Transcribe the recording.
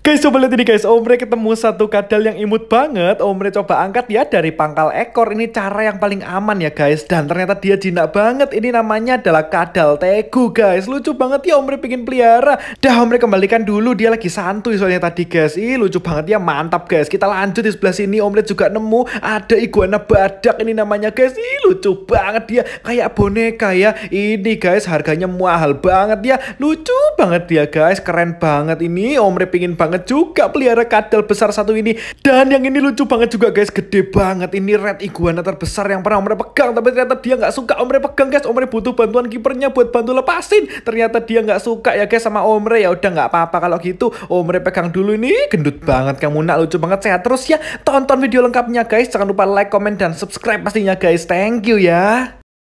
Guys, coba lihat ini guys, Omre ketemu satu kadal yang imut banget. Omre coba angkat ya dari pangkal ekor. Ini cara yang paling aman ya guys. Dan ternyata dia jinak banget. Ini namanya adalah kadal tegu guys. Lucu banget ya Omre pingin pelihara. Dah Omre kembalikan dulu, dia lagi santuy soalnya tadi guys. Ih lucu banget ya, mantap guys. Kita lanjut di sebelah sini. Omre juga nemu ada iguana badak ini namanya guys. Ih lucu banget dia kayak boneka ya ini guys harganya mahal banget ya lucu banget dia guys keren banget ini Omre pingin banget juga pelihara kadal besar satu ini dan yang ini lucu banget juga guys gede banget ini red iguana terbesar yang pernah Omre pegang tapi ternyata dia nggak suka Omre pegang guys Omre butuh bantuan kipernya buat bantu lepasin ternyata dia nggak suka ya guys sama Omre ya udah nggak apa-apa kalau gitu Omre pegang dulu ini gendut banget kamu nak lucu banget sehat terus ya tonton video lengkapnya guys jangan lupa like comment dan subscribe pastinya guys thank Thank you ya.